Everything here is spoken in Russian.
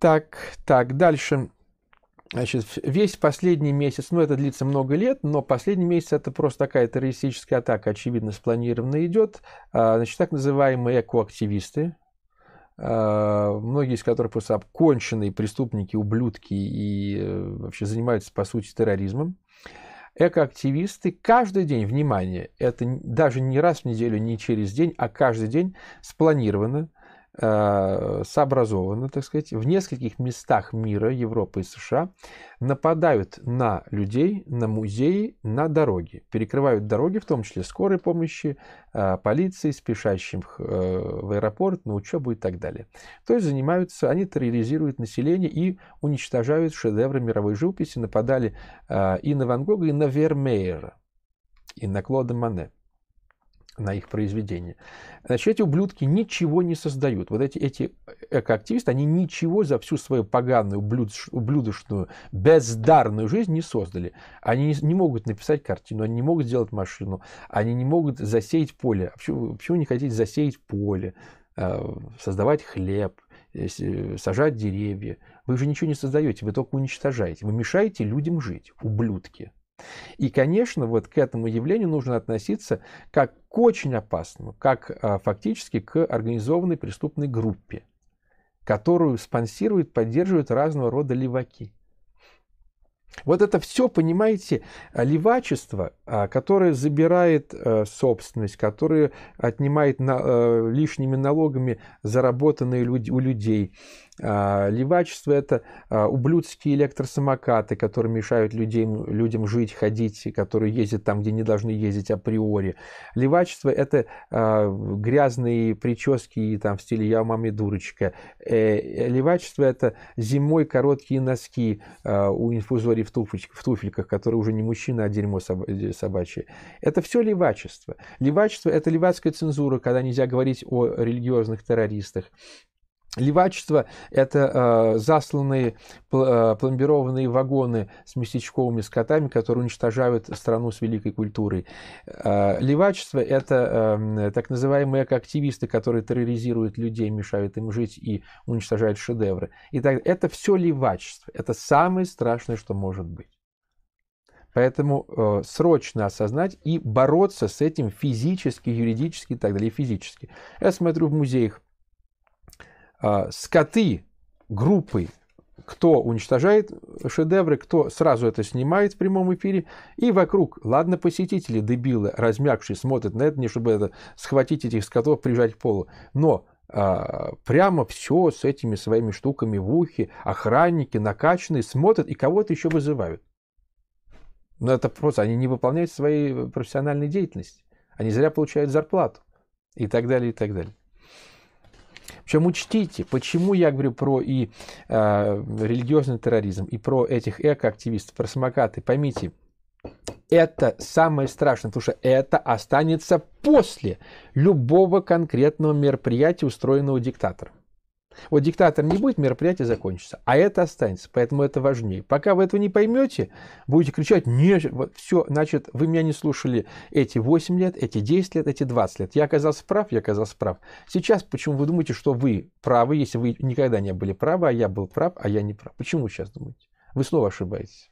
Так, так, дальше. Значит, весь последний месяц, ну это длится много лет, но последний месяц это просто такая террористическая атака, очевидно, спланированная идет. А, значит, так называемые экоактивисты, а, многие из которых просто обконченные преступники, ублюдки и э, вообще занимаются, по сути, терроризмом. Экоактивисты каждый день, внимание, это даже не раз в неделю, не через день, а каждый день спланированно Э, сообразованно, так сказать, в нескольких местах мира, Европы и США, нападают на людей, на музеи, на дороги. Перекрывают дороги, в том числе скорой помощи, э, полиции, спешащим э, в аэропорт, на учебу и так далее. То есть занимаются, они терроризируют население и уничтожают шедевры мировой живописи, нападали и на Ван Гога, и на Вермеера, и на Клода Мане на их произведения. Значит, эти ублюдки ничего не создают. Вот эти, эти экоактивисты, они ничего за всю свою поганую, ублюдош, ублюдочную, бездарную жизнь не создали. Они не, не могут написать картину, они не могут сделать машину, они не могут засеять поле. А почему, почему не хотите засеять поле, э, создавать хлеб, э, сажать деревья? Вы же ничего не создаете, вы только уничтожаете. Вы мешаете людям жить, ублюдки. И, конечно, вот к этому явлению нужно относиться как к очень опасному, как а, фактически к организованной преступной группе, которую спонсируют, поддерживают разного рода леваки. Вот это все, понимаете, а, левачество, а, которое забирает собственность, которое отнимает лишними налогами заработанные у людей, а, левачество – это а, ублюдские электросамокаты, которые мешают людям людям жить, ходить, которые ездят там, где не должны ездить априори. Левачество – это а, грязные прически там, в стиле «я у мамы дурочка». Э, э, левачество – это зимой короткие носки у инфузорий в, туфель, в туфельках, которые уже не мужчина, а дерьмо э, собачье. Это все левачество. Левачество – это левацкая цензура, когда нельзя говорить о религиозных террористах. Левачество – это э, засланные э, пломбированные вагоны с местечковыми скотами, которые уничтожают страну с великой культурой. Э, левачество – это э, так называемые активисты, которые терроризируют людей, мешают им жить и уничтожают шедевры. И это все левачество. Это самое страшное, что может быть. Поэтому э, срочно осознать и бороться с этим физически, юридически и так далее, физически. Я смотрю в музеях, а, скоты группы, кто уничтожает шедевры, кто сразу это снимает в прямом эфире. И вокруг, ладно, посетители, дебилы, размягшие, смотрят на это, не чтобы это, схватить этих скотов, прижать к полу. Но а, прямо все с этими своими штуками в ухе, охранники накачанные смотрят и кого-то еще вызывают. Но ну, это просто, они не выполняют своей профессиональной деятельности. Они зря получают зарплату и так далее, и так далее. Причем учтите, почему я говорю про и э, религиозный терроризм, и про этих экоактивистов, про самокаты. Поймите, это самое страшное, потому что это останется после любого конкретного мероприятия, устроенного диктатором. Вот диктатор не будет, мероприятие закончится. А это останется, поэтому это важнее. Пока вы этого не поймете, будете кричать, не, вот все, значит, вы меня не слушали эти 8 лет, эти 10 лет, эти 20 лет. Я оказался прав, я оказался прав. Сейчас почему вы думаете, что вы правы, если вы никогда не были правы, а я был прав, а я не прав? Почему вы сейчас думаете? Вы снова ошибаетесь.